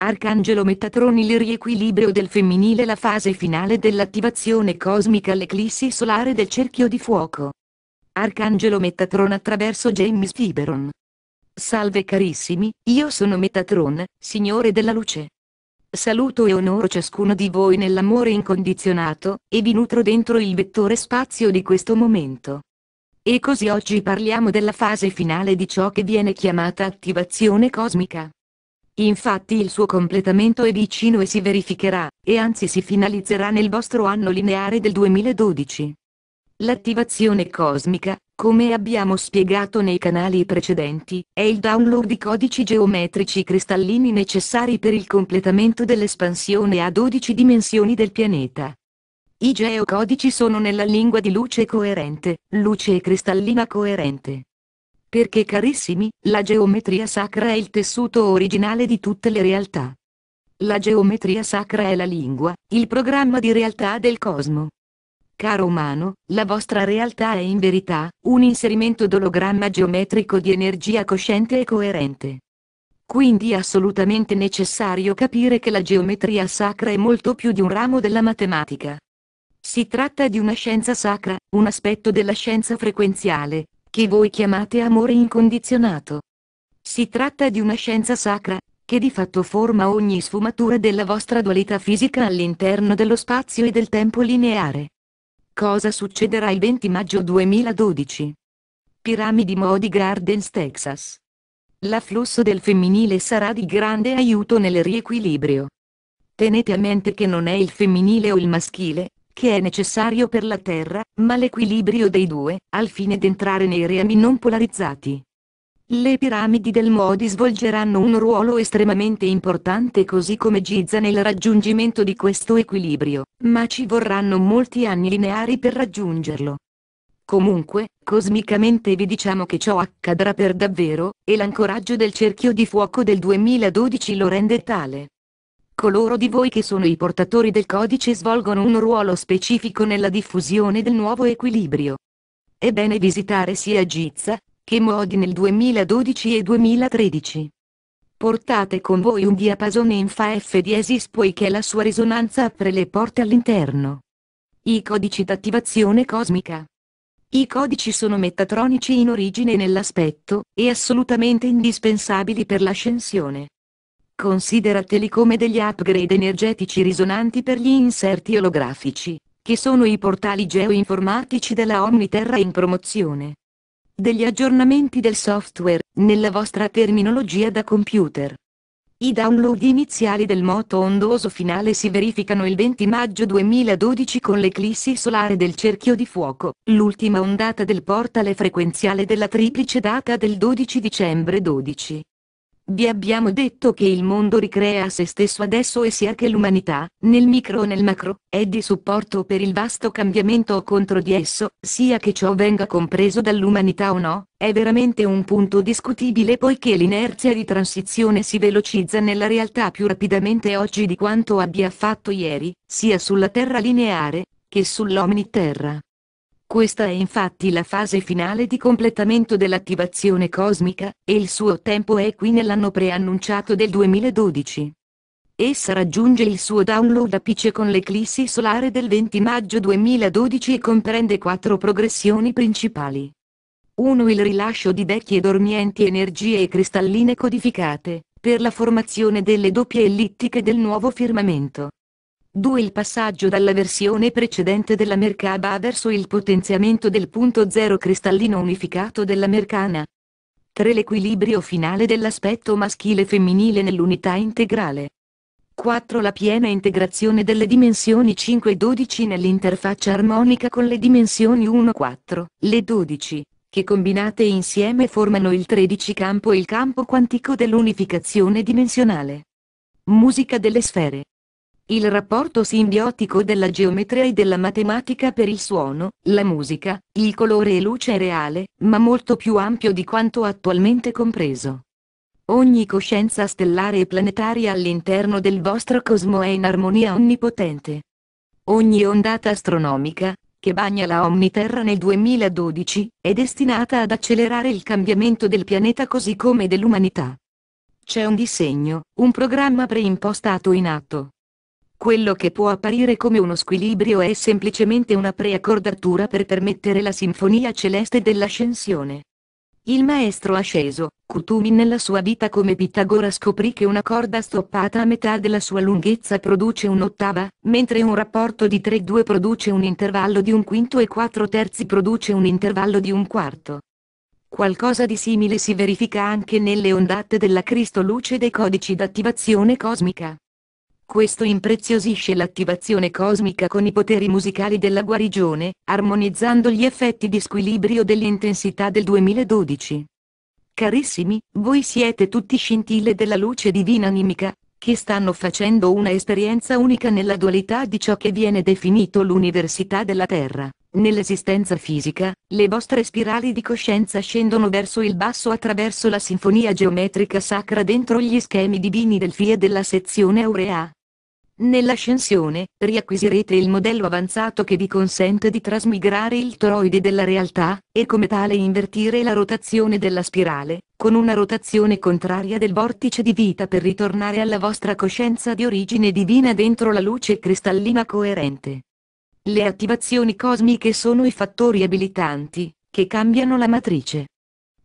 Arcangelo Metatron il riequilibrio del femminile la fase finale dell'attivazione cosmica l'eclissi solare del cerchio di fuoco. Arcangelo Metatron attraverso James Tiberon. Salve carissimi, io sono Metatron, Signore della Luce. Saluto e onoro ciascuno di voi nell'amore incondizionato, e vi nutro dentro il vettore spazio di questo momento. E così oggi parliamo della fase finale di ciò che viene chiamata attivazione cosmica. Infatti il suo completamento è vicino e si verificherà, e anzi si finalizzerà nel vostro anno lineare del 2012. L'attivazione cosmica, come abbiamo spiegato nei canali precedenti, è il download di codici geometrici cristallini necessari per il completamento dell'espansione a 12 dimensioni del pianeta. I geocodici sono nella lingua di luce coerente, luce cristallina coerente. Perché carissimi, la geometria sacra è il tessuto originale di tutte le realtà. La geometria sacra è la lingua, il programma di realtà del cosmo. Caro umano, la vostra realtà è in verità, un inserimento d'ologramma geometrico di energia cosciente e coerente. Quindi è assolutamente necessario capire che la geometria sacra è molto più di un ramo della matematica. Si tratta di una scienza sacra, un aspetto della scienza frequenziale, che voi chiamate amore incondizionato. Si tratta di una scienza sacra, che di fatto forma ogni sfumatura della vostra dualità fisica all'interno dello spazio e del tempo lineare. Cosa succederà il 20 maggio 2012? Piramidi Modi Gardens, Texas. L'afflusso del femminile sarà di grande aiuto nel riequilibrio. Tenete a mente che non è il femminile o il maschile, che è necessario per la Terra, ma l'equilibrio dei due, al fine d'entrare nei reami non polarizzati. Le piramidi del Modi svolgeranno un ruolo estremamente importante così come Giza nel raggiungimento di questo equilibrio, ma ci vorranno molti anni lineari per raggiungerlo. Comunque, cosmicamente vi diciamo che ciò accadrà per davvero, e l'ancoraggio del cerchio di fuoco del 2012 lo rende tale. Coloro di voi che sono i portatori del codice svolgono un ruolo specifico nella diffusione del nuovo equilibrio. È bene visitare sia Gizza, che Modi nel 2012 e 2013. Portate con voi un diapasone in Fa F diesis poiché la sua risonanza apre le porte all'interno. I codici d'attivazione cosmica. I codici sono metatronici in origine e nell'aspetto, e assolutamente indispensabili per l'ascensione. Considerateli come degli upgrade energetici risonanti per gli inserti olografici, che sono i portali geoinformatici della Omniterra in promozione. Degli aggiornamenti del software, nella vostra terminologia da computer. I download iniziali del moto ondoso finale si verificano il 20 maggio 2012 con l'eclissi solare del cerchio di fuoco, l'ultima ondata del portale frequenziale della triplice data del 12 dicembre 12. Vi abbiamo detto che il mondo ricrea se stesso adesso e sia che l'umanità, nel micro o nel macro, è di supporto per il vasto cambiamento o contro di esso, sia che ciò venga compreso dall'umanità o no, è veramente un punto discutibile poiché l'inerzia di transizione si velocizza nella realtà più rapidamente oggi di quanto abbia fatto ieri, sia sulla terra lineare, che sull'omniterra. Questa è infatti la fase finale di completamento dell'attivazione cosmica, e il suo tempo è qui nell'anno preannunciato del 2012. Essa raggiunge il suo download apice con l'eclissi solare del 20 maggio 2012 e comprende quattro progressioni principali. 1. Il rilascio di vecchie dormienti energie e cristalline codificate, per la formazione delle doppie ellittiche del nuovo firmamento. 2. Il passaggio dalla versione precedente della Merkaba verso il potenziamento del punto zero cristallino unificato della Mercana. 3. L'equilibrio finale dell'aspetto maschile e femminile nell'unità integrale. 4. La piena integrazione delle dimensioni 5 e 12 nell'interfaccia armonica con le dimensioni 1 4, le 12, che combinate insieme formano il 13 campo e il campo quantico dell'unificazione dimensionale. Musica delle sfere il rapporto simbiotico della geometria e della matematica per il suono, la musica, il colore e luce è reale, ma molto più ampio di quanto attualmente compreso. Ogni coscienza stellare e planetaria all'interno del vostro cosmo è in armonia onnipotente. Ogni ondata astronomica, che bagna la Omniterra nel 2012, è destinata ad accelerare il cambiamento del pianeta così come dell'umanità. C'è un disegno, un programma preimpostato in atto, quello che può apparire come uno squilibrio è semplicemente una preaccordatura per permettere la sinfonia celeste dell'ascensione. Il maestro asceso, Kutumi nella sua vita come Pitagora scoprì che una corda stoppata a metà della sua lunghezza produce un'ottava, mentre un rapporto di 3-2 produce un intervallo di un quinto e 4 terzi produce un intervallo di un quarto. Qualcosa di simile si verifica anche nelle ondate della Cristoluce dei codici d'attivazione cosmica. Questo impreziosisce l'attivazione cosmica con i poteri musicali della guarigione, armonizzando gli effetti di squilibrio dell'intensità del 2012. Carissimi, voi siete tutti scintille della luce divina animica, che stanno facendo una esperienza unica nella dualità di ciò che viene definito l'università della Terra. Nell'esistenza fisica, le vostre spirali di coscienza scendono verso il basso attraverso la sinfonia geometrica sacra dentro gli schemi divini del Fie della sezione aurea, Nell'ascensione, riacquisirete il modello avanzato che vi consente di trasmigrare il toroide della realtà, e come tale invertire la rotazione della spirale, con una rotazione contraria del vortice di vita per ritornare alla vostra coscienza di origine divina dentro la luce cristallina coerente. Le attivazioni cosmiche sono i fattori abilitanti, che cambiano la matrice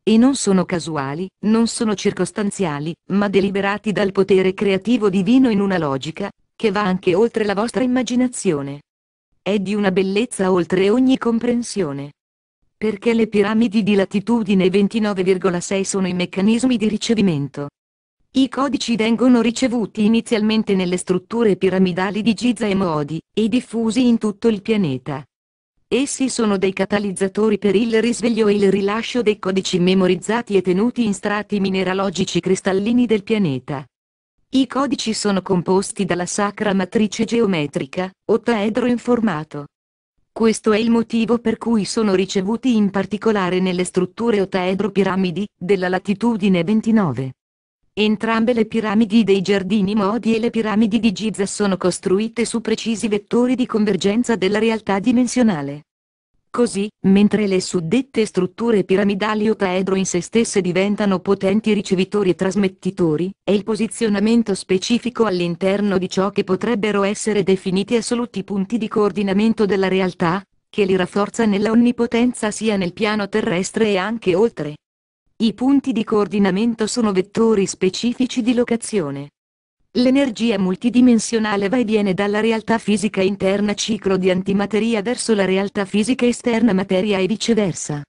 e non sono casuali, non sono circostanziali, ma deliberati dal potere creativo divino in una logica, che va anche oltre la vostra immaginazione. È di una bellezza oltre ogni comprensione. Perché le piramidi di latitudine 29,6 sono i meccanismi di ricevimento. I codici vengono ricevuti inizialmente nelle strutture piramidali di Giza e Modi, e diffusi in tutto il pianeta. Essi sono dei catalizzatori per il risveglio e il rilascio dei codici memorizzati e tenuti in strati mineralogici cristallini del pianeta. I codici sono composti dalla sacra matrice geometrica, ottaedro in formato. Questo è il motivo per cui sono ricevuti in particolare nelle strutture ottaedro piramidi, della latitudine 29. Entrambe le piramidi dei giardini Modi e le piramidi di Giza sono costruite su precisi vettori di convergenza della realtà dimensionale. Così, mentre le suddette strutture piramidali o taedro in sé stesse diventano potenti ricevitori e trasmettitori, è il posizionamento specifico all'interno di ciò che potrebbero essere definiti assoluti punti di coordinamento della realtà, che li rafforza nella onnipotenza sia nel piano terrestre e anche oltre. I punti di coordinamento sono vettori specifici di locazione. L'energia multidimensionale va e viene dalla realtà fisica interna ciclo di antimateria verso la realtà fisica esterna materia e viceversa.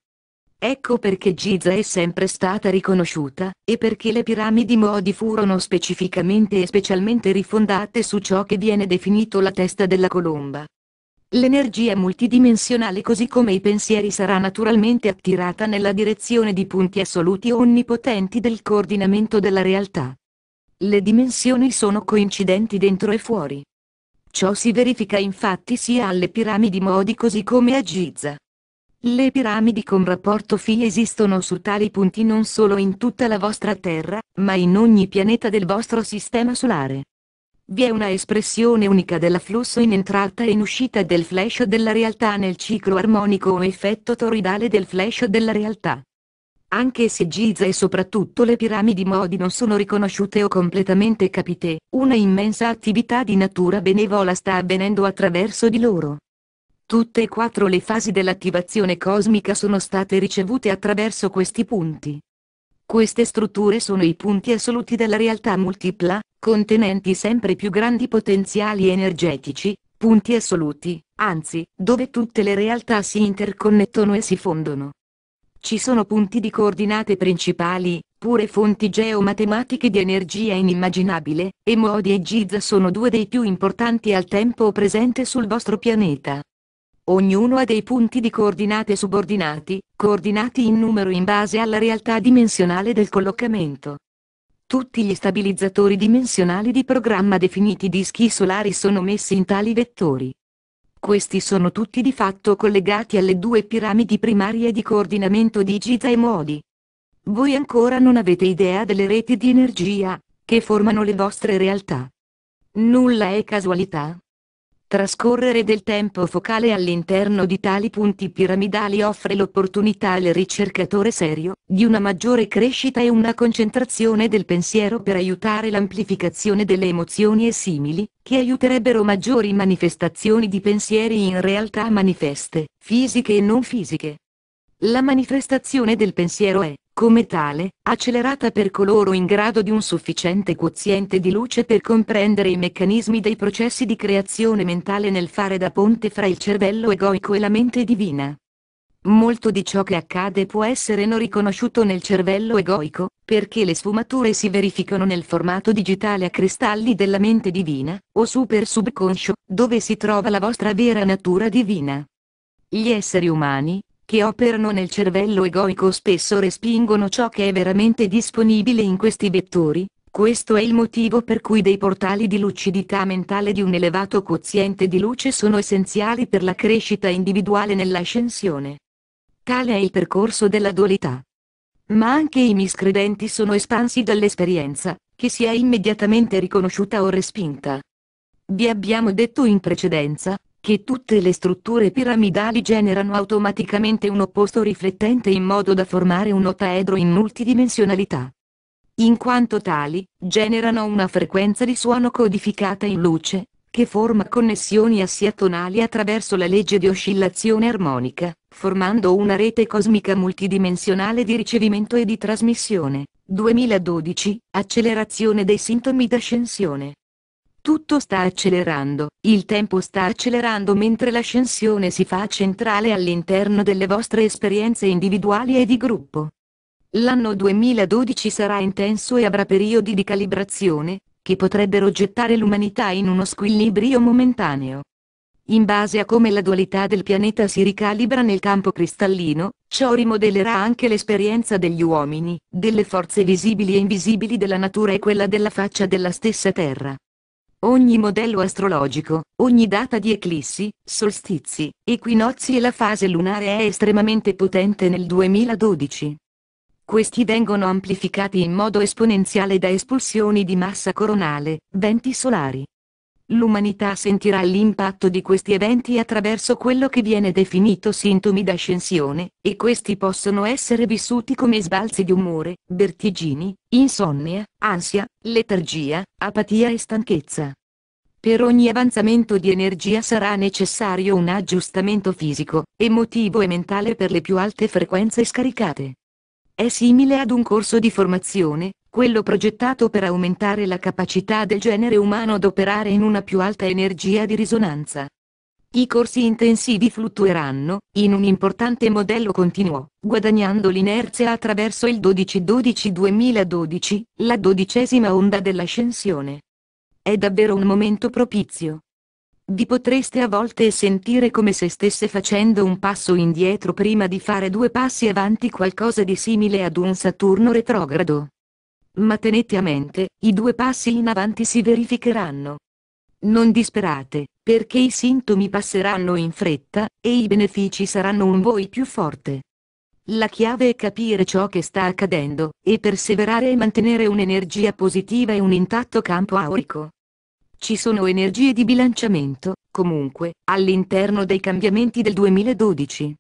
Ecco perché Giza è sempre stata riconosciuta, e perché le piramidi Modi furono specificamente e specialmente rifondate su ciò che viene definito la testa della colomba. L'energia multidimensionale così come i pensieri sarà naturalmente attirata nella direzione di punti assoluti onnipotenti del coordinamento della realtà. Le dimensioni sono coincidenti dentro e fuori. Ciò si verifica infatti sia alle piramidi Modi così come a Giza. Le piramidi con rapporto Φ esistono su tali punti non solo in tutta la vostra Terra, ma in ogni pianeta del vostro sistema solare. Vi è una espressione unica dell'afflusso in entrata e in uscita del flash della realtà nel ciclo armonico o effetto toridale del flash della realtà. Anche se Giza e soprattutto le piramidi Modi non sono riconosciute o completamente capite, una immensa attività di natura benevola sta avvenendo attraverso di loro. Tutte e quattro le fasi dell'attivazione cosmica sono state ricevute attraverso questi punti. Queste strutture sono i punti assoluti della realtà multipla, contenenti sempre più grandi potenziali energetici, punti assoluti, anzi, dove tutte le realtà si interconnettono e si fondono. Ci sono punti di coordinate principali, pure fonti geomatematiche di energia inimmaginabile, e Modi e Giza sono due dei più importanti al tempo presente sul vostro pianeta. Ognuno ha dei punti di coordinate subordinati, coordinati in numero in base alla realtà dimensionale del collocamento. Tutti gli stabilizzatori dimensionali di programma definiti dischi solari sono messi in tali vettori. Questi sono tutti di fatto collegati alle due piramidi primarie di coordinamento di Giza e Modi. Voi ancora non avete idea delle reti di energia, che formano le vostre realtà. Nulla è casualità trascorrere del tempo focale all'interno di tali punti piramidali offre l'opportunità al ricercatore serio, di una maggiore crescita e una concentrazione del pensiero per aiutare l'amplificazione delle emozioni e simili, che aiuterebbero maggiori manifestazioni di pensieri in realtà manifeste, fisiche e non fisiche. La manifestazione del pensiero è, come tale, accelerata per coloro in grado di un sufficiente quoziente di luce per comprendere i meccanismi dei processi di creazione mentale nel fare da ponte fra il cervello egoico e la mente divina. Molto di ciò che accade può essere non riconosciuto nel cervello egoico, perché le sfumature si verificano nel formato digitale a cristalli della mente divina, o super subconscio, dove si trova la vostra vera natura divina. Gli esseri umani, che operano nel cervello egoico spesso respingono ciò che è veramente disponibile in questi vettori, questo è il motivo per cui dei portali di lucidità mentale di un elevato quoziente di luce sono essenziali per la crescita individuale nell'ascensione. Tale è il percorso della dualità. Ma anche i miscredenti sono espansi dall'esperienza, che sia immediatamente riconosciuta o respinta. Vi abbiamo detto in precedenza, che tutte le strutture piramidali generano automaticamente un opposto riflettente in modo da formare un ottaedro in multidimensionalità. In quanto tali, generano una frequenza di suono codificata in luce, che forma connessioni assiatonali attraverso la legge di oscillazione armonica, formando una rete cosmica multidimensionale di ricevimento e di trasmissione. 2012, accelerazione dei sintomi d'ascensione. Tutto sta accelerando, il tempo sta accelerando mentre l'ascensione si fa centrale all'interno delle vostre esperienze individuali e di gruppo. L'anno 2012 sarà intenso e avrà periodi di calibrazione, che potrebbero gettare l'umanità in uno squilibrio momentaneo. In base a come la dualità del pianeta si ricalibra nel campo cristallino, ciò rimodellerà anche l'esperienza degli uomini, delle forze visibili e invisibili della natura e quella della faccia della stessa Terra. Ogni modello astrologico, ogni data di eclissi, solstizi, equinozi e la fase lunare è estremamente potente nel 2012. Questi vengono amplificati in modo esponenziale da espulsioni di massa coronale, venti solari, L'umanità sentirà l'impatto di questi eventi attraverso quello che viene definito sintomi d'ascensione, e questi possono essere vissuti come sbalzi di umore, vertigini, insonnia, ansia, letargia, apatia e stanchezza. Per ogni avanzamento di energia sarà necessario un aggiustamento fisico, emotivo e mentale per le più alte frequenze scaricate. È simile ad un corso di formazione, quello progettato per aumentare la capacità del genere umano ad operare in una più alta energia di risonanza. I corsi intensivi fluttueranno, in un importante modello continuo, guadagnando l'inerzia attraverso il 12-12-2012, la dodicesima onda dell'ascensione. È davvero un momento propizio. Vi potreste a volte sentire come se stesse facendo un passo indietro prima di fare due passi avanti qualcosa di simile ad un Saturno retrogrado. Ma tenete a mente, i due passi in avanti si verificheranno. Non disperate, perché i sintomi passeranno in fretta, e i benefici saranno un voi più forte. La chiave è capire ciò che sta accadendo, e perseverare e mantenere un'energia positiva e un intatto campo aurico. Ci sono energie di bilanciamento, comunque, all'interno dei cambiamenti del 2012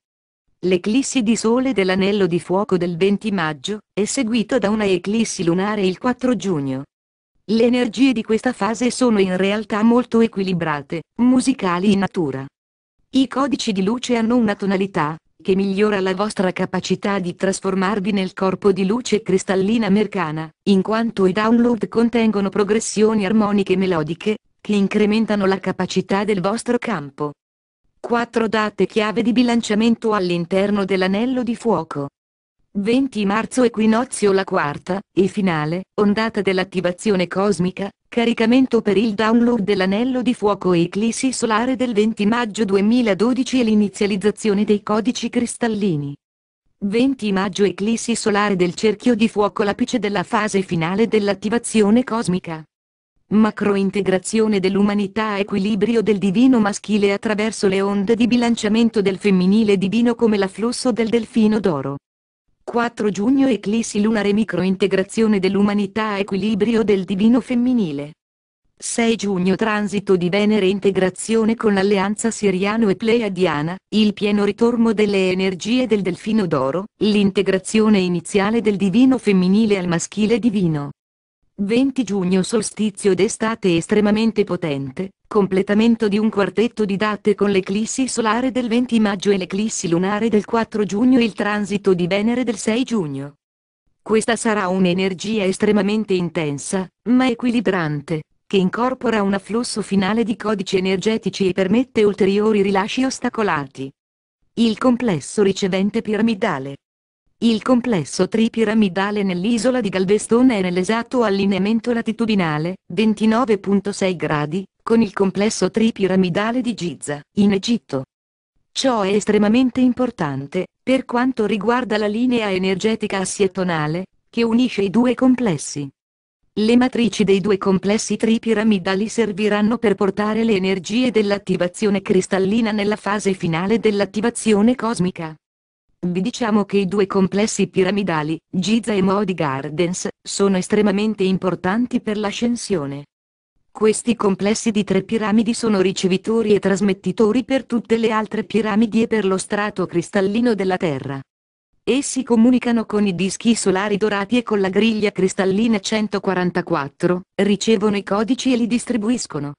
l'eclissi di sole dell'anello di fuoco del 20 maggio, è seguito da una eclissi lunare il 4 giugno. Le energie di questa fase sono in realtà molto equilibrate, musicali in natura. I codici di luce hanno una tonalità, che migliora la vostra capacità di trasformarvi nel corpo di luce cristallina mercana, in quanto i download contengono progressioni armoniche melodiche, che incrementano la capacità del vostro campo. 4 date chiave di bilanciamento all'interno dell'anello di fuoco. 20 marzo equinozio la quarta, e finale, ondata dell'attivazione cosmica, caricamento per il download dell'anello di fuoco e eclissi solare del 20 maggio 2012 e l'inizializzazione dei codici cristallini. 20 maggio eclissi solare del cerchio di fuoco l'apice della fase finale dell'attivazione cosmica macrointegrazione dell'umanità equilibrio del divino maschile attraverso le onde di bilanciamento del femminile divino come l'afflusso del delfino d'oro. 4 giugno eclissi lunare microintegrazione dell'umanità equilibrio del divino femminile. 6 giugno transito di Venere integrazione con l'alleanza siriano e pleiadiana, il pieno ritorno delle energie del delfino d'oro, l'integrazione iniziale del divino femminile al maschile divino. 20 giugno solstizio d'estate estremamente potente, completamento di un quartetto di date con l'eclissi solare del 20 maggio e l'eclissi lunare del 4 giugno e il transito di Venere del 6 giugno. Questa sarà un'energia estremamente intensa, ma equilibrante, che incorpora un afflusso finale di codici energetici e permette ulteriori rilasci ostacolati. Il complesso ricevente piramidale il complesso tripiramidale nell'isola di Galvestone è nell'esatto allineamento latitudinale, 29.6 gradi, con il complesso tripiramidale di Giza, in Egitto. Ciò è estremamente importante, per quanto riguarda la linea energetica assettonale, che unisce i due complessi. Le matrici dei due complessi tripiramidali serviranno per portare le energie dell'attivazione cristallina nella fase finale dell'attivazione cosmica. Vi diciamo che i due complessi piramidali, Giza e Modi Gardens, sono estremamente importanti per l'ascensione. Questi complessi di tre piramidi sono ricevitori e trasmettitori per tutte le altre piramidi e per lo strato cristallino della Terra. Essi comunicano con i dischi solari dorati e con la griglia cristallina 144, ricevono i codici e li distribuiscono.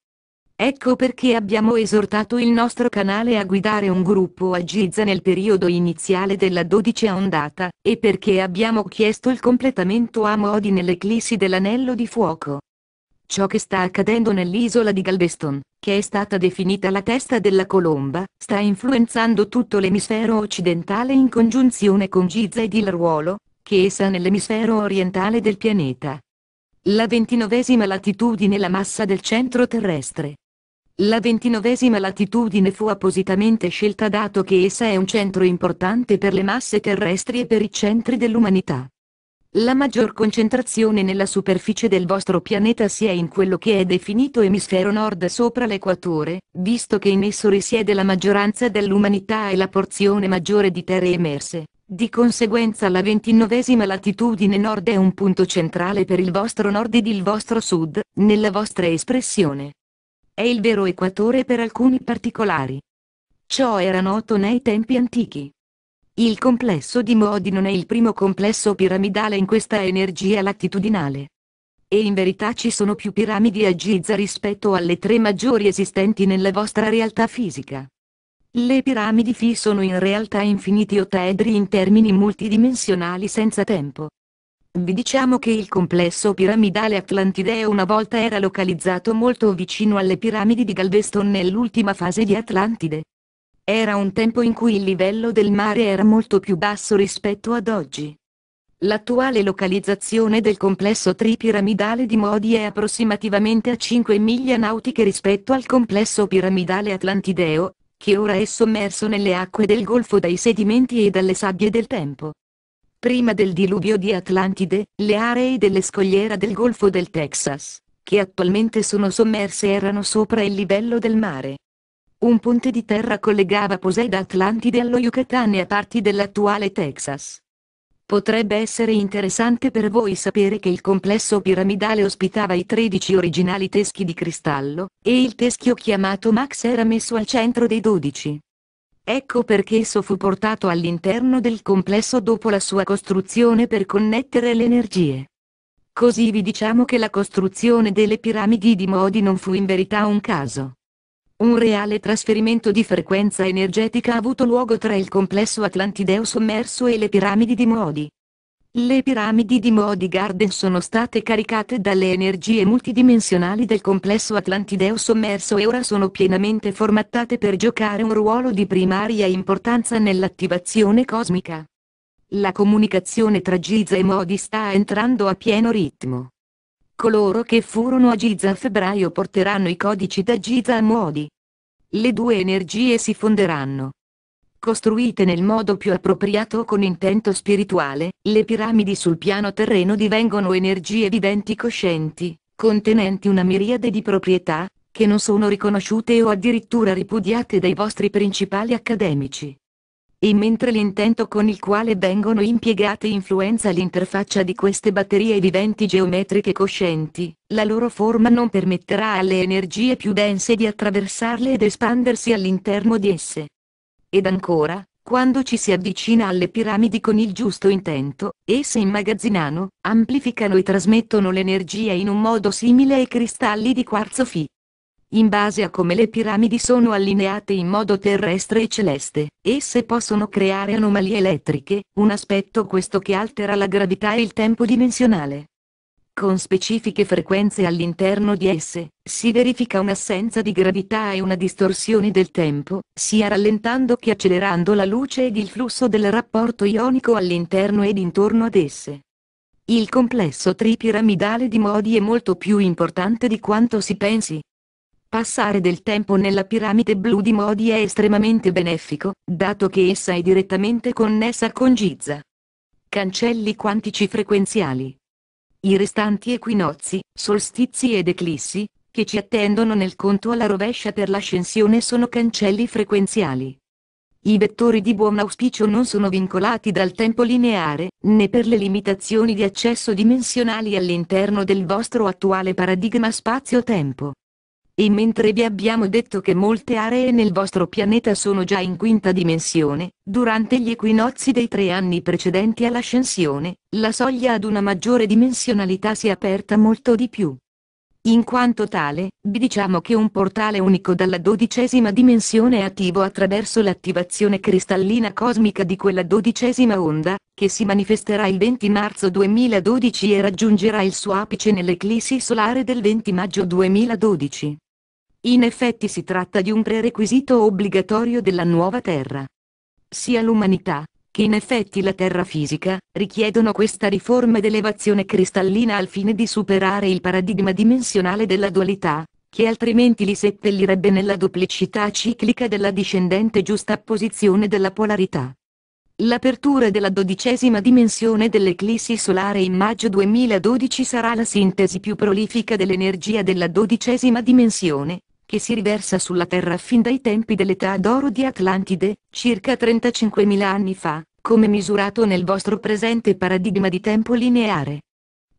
Ecco perché abbiamo esortato il nostro canale a guidare un gruppo a Giza nel periodo iniziale della dodicea ondata, e perché abbiamo chiesto il completamento a Modi nell'eclissi dell'anello di fuoco. Ciò che sta accadendo nell'isola di Galveston, che è stata definita la testa della colomba, sta influenzando tutto l'emisfero occidentale in congiunzione con Giza ed il ruolo, che essa nell'emisfero orientale del pianeta. La ventinovesima latitudine è la massa del centro terrestre, la ventinovesima latitudine fu appositamente scelta dato che essa è un centro importante per le masse terrestri e per i centri dell'umanità. La maggior concentrazione nella superficie del vostro pianeta si è in quello che è definito emisfero nord sopra l'equatore, visto che in esso risiede la maggioranza dell'umanità e la porzione maggiore di terre emerse. Di conseguenza la ventinovesima latitudine nord è un punto centrale per il vostro nord ed il vostro sud, nella vostra espressione è il vero equatore per alcuni particolari. Ciò era noto nei tempi antichi. Il complesso di Modi non è il primo complesso piramidale in questa energia latitudinale. E in verità ci sono più piramidi a Giza rispetto alle tre maggiori esistenti nella vostra realtà fisica. Le piramidi Fi sono in realtà infiniti ottaedri in termini multidimensionali senza tempo. Vi diciamo che il complesso piramidale atlantideo una volta era localizzato molto vicino alle piramidi di Galveston nell'ultima fase di Atlantide. Era un tempo in cui il livello del mare era molto più basso rispetto ad oggi. L'attuale localizzazione del complesso tripiramidale di Modi è approssimativamente a 5 miglia nautiche rispetto al complesso piramidale atlantideo, che ora è sommerso nelle acque del Golfo dai sedimenti e dalle sabbie del tempo. Prima del diluvio di Atlantide, le aree delle scogliere del Golfo del Texas, che attualmente sono sommerse erano sopra il livello del mare. Un ponte di terra collegava Poseida Atlantide allo Yucatan e a parti dell'attuale Texas. Potrebbe essere interessante per voi sapere che il complesso piramidale ospitava i 13 originali teschi di cristallo, e il teschio chiamato Max era messo al centro dei 12. Ecco perché esso fu portato all'interno del complesso dopo la sua costruzione per connettere le energie. Così vi diciamo che la costruzione delle piramidi di Modi non fu in verità un caso. Un reale trasferimento di frequenza energetica ha avuto luogo tra il complesso atlantideo sommerso e le piramidi di Modi. Le piramidi di Modi Garden sono state caricate dalle energie multidimensionali del complesso atlantideo sommerso e ora sono pienamente formattate per giocare un ruolo di primaria importanza nell'attivazione cosmica. La comunicazione tra Giza e Modi sta entrando a pieno ritmo. Coloro che furono a Giza a febbraio porteranno i codici da Giza a Modi. Le due energie si fonderanno costruite nel modo più appropriato con intento spirituale, le piramidi sul piano terreno divengono energie viventi coscienti, contenenti una miriade di proprietà, che non sono riconosciute o addirittura ripudiate dai vostri principali accademici. E mentre l'intento con il quale vengono impiegate influenza l'interfaccia di queste batterie viventi geometriche coscienti, la loro forma non permetterà alle energie più dense di attraversarle ed espandersi all'interno di esse. Ed ancora, quando ci si avvicina alle piramidi con il giusto intento, esse immagazzinano, amplificano e trasmettono l'energia in un modo simile ai cristalli di quarzo Fi. In base a come le piramidi sono allineate in modo terrestre e celeste, esse possono creare anomalie elettriche, un aspetto questo che altera la gravità e il tempo dimensionale con specifiche frequenze all'interno di esse, si verifica un'assenza di gravità e una distorsione del tempo, sia rallentando che accelerando la luce ed il flusso del rapporto ionico all'interno ed intorno ad esse. Il complesso tripiramidale di modi è molto più importante di quanto si pensi. Passare del tempo nella piramide blu di modi è estremamente benefico, dato che essa è direttamente connessa con Giza. Cancelli quantici frequenziali i restanti equinozi, solstizi ed eclissi, che ci attendono nel conto alla rovescia per l'ascensione sono cancelli frequenziali. I vettori di buon auspicio non sono vincolati dal tempo lineare, né per le limitazioni di accesso dimensionali all'interno del vostro attuale paradigma spazio-tempo. E mentre vi abbiamo detto che molte aree nel vostro pianeta sono già in quinta dimensione, durante gli equinozi dei tre anni precedenti all'ascensione, la soglia ad una maggiore dimensionalità si è aperta molto di più. In quanto tale, vi diciamo che un portale unico dalla dodicesima dimensione è attivo attraverso l'attivazione cristallina cosmica di quella dodicesima onda, che si manifesterà il 20 marzo 2012 e raggiungerà il suo apice nell'eclissi solare del 20 maggio 2012. In effetti si tratta di un prerequisito obbligatorio della nuova Terra. Sia l'umanità, che in effetti la Terra fisica, richiedono questa riforma ed elevazione cristallina al fine di superare il paradigma dimensionale della dualità, che altrimenti li seppellirebbe nella duplicità ciclica della discendente giustapposizione della polarità. L'apertura della dodicesima dimensione dell'eclissi solare in maggio 2012 sarà la sintesi più prolifica dell'energia della dodicesima dimensione, che si riversa sulla Terra fin dai tempi dell'età d'oro di Atlantide, circa 35.000 anni fa, come misurato nel vostro presente paradigma di tempo lineare.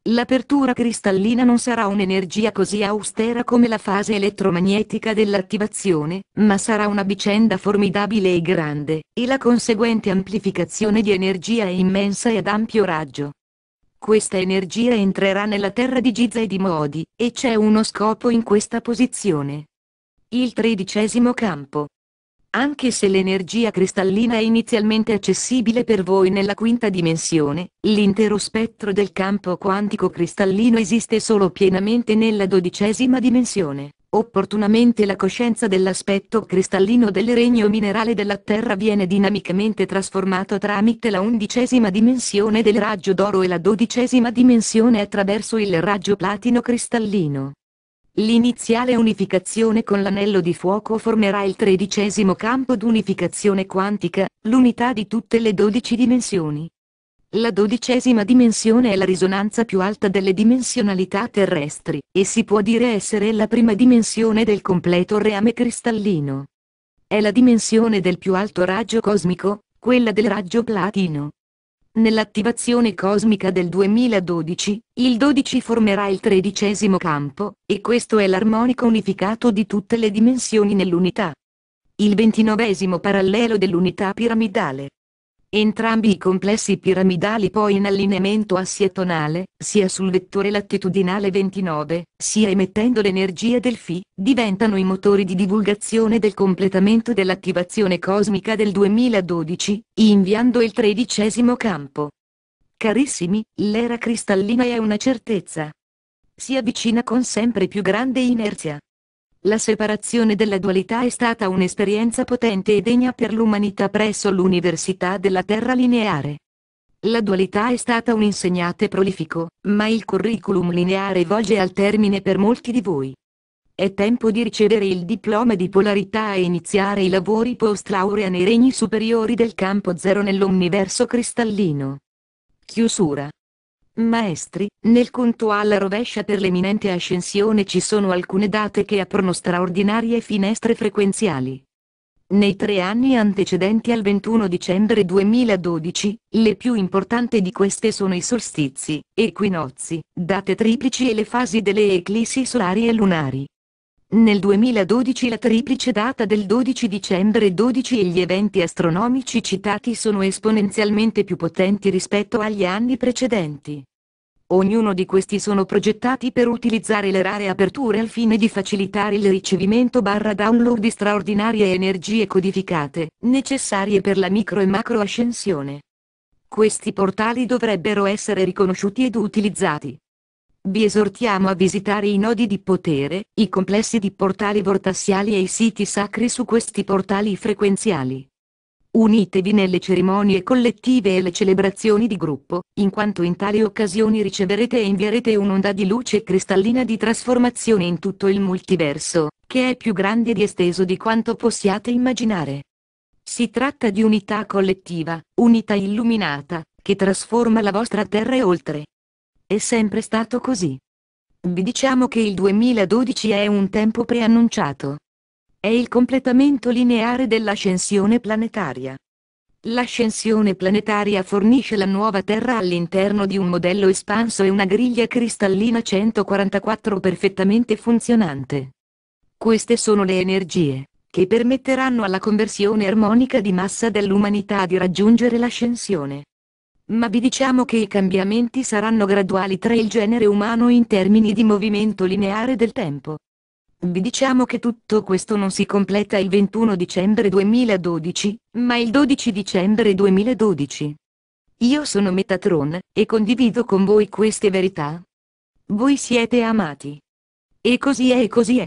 L'apertura cristallina non sarà un'energia così austera come la fase elettromagnetica dell'attivazione, ma sarà una vicenda formidabile e grande, e la conseguente amplificazione di energia è immensa e ad ampio raggio. Questa energia entrerà nella terra di Giza e di Modi, e c'è uno scopo in questa posizione. Il tredicesimo campo. Anche se l'energia cristallina è inizialmente accessibile per voi nella quinta dimensione, l'intero spettro del campo quantico cristallino esiste solo pienamente nella dodicesima dimensione. Opportunamente la coscienza dell'aspetto cristallino del regno minerale della Terra viene dinamicamente trasformato tramite la undicesima dimensione del raggio d'oro e la dodicesima dimensione attraverso il raggio platino cristallino. L'iniziale unificazione con l'anello di fuoco formerà il tredicesimo campo d'unificazione quantica, l'unità di tutte le dodici dimensioni. La dodicesima dimensione è la risonanza più alta delle dimensionalità terrestri, e si può dire essere la prima dimensione del completo reame cristallino. È la dimensione del più alto raggio cosmico, quella del raggio platino. Nell'attivazione cosmica del 2012, il 12 formerà il tredicesimo campo, e questo è l'armonico unificato di tutte le dimensioni nell'unità. Il ventinovesimo parallelo dell'unità piramidale. Entrambi i complessi piramidali poi in allineamento assietonale, sia sul vettore latitudinale 29, sia emettendo l'energia del Φ, diventano i motori di divulgazione del completamento dell'attivazione cosmica del 2012, inviando il tredicesimo campo. Carissimi, l'era cristallina è una certezza. Si avvicina con sempre più grande inerzia. La separazione della dualità è stata un'esperienza potente e degna per l'umanità presso l'Università della Terra Lineare. La dualità è stata un insegnante prolifico, ma il curriculum lineare volge al termine per molti di voi. È tempo di ricevere il diploma di polarità e iniziare i lavori post-laurea nei regni superiori del campo zero nell'universo cristallino. Chiusura. Maestri, nel conto alla rovescia per l'eminente ascensione ci sono alcune date che aprono straordinarie finestre frequenziali. Nei tre anni antecedenti al 21 dicembre 2012, le più importanti di queste sono i solstizi, equinozi, date triplici e le fasi delle eclissi solari e lunari. Nel 2012 la triplice data del 12 dicembre 12 e gli eventi astronomici citati sono esponenzialmente più potenti rispetto agli anni precedenti. Ognuno di questi sono progettati per utilizzare le rare aperture al fine di facilitare il ricevimento barra download di straordinarie energie codificate, necessarie per la micro e macro ascensione. Questi portali dovrebbero essere riconosciuti ed utilizzati. Vi esortiamo a visitare i nodi di potere, i complessi di portali vortassiali e i siti sacri su questi portali frequenziali. Unitevi nelle cerimonie collettive e le celebrazioni di gruppo, in quanto in tali occasioni riceverete e invierete un'onda di luce cristallina di trasformazione in tutto il multiverso, che è più grande ed esteso di quanto possiate immaginare. Si tratta di unità collettiva, unità illuminata, che trasforma la vostra terra e oltre è sempre stato così. Vi diciamo che il 2012 è un tempo preannunciato. È il completamento lineare dell'ascensione planetaria. L'ascensione planetaria fornisce la nuova Terra all'interno di un modello espanso e una griglia cristallina 144 perfettamente funzionante. Queste sono le energie, che permetteranno alla conversione armonica di massa dell'umanità di raggiungere l'ascensione ma vi diciamo che i cambiamenti saranno graduali tra il genere umano in termini di movimento lineare del tempo. Vi diciamo che tutto questo non si completa il 21 dicembre 2012, ma il 12 dicembre 2012. Io sono Metatron, e condivido con voi queste verità. Voi siete amati. E così è e così è.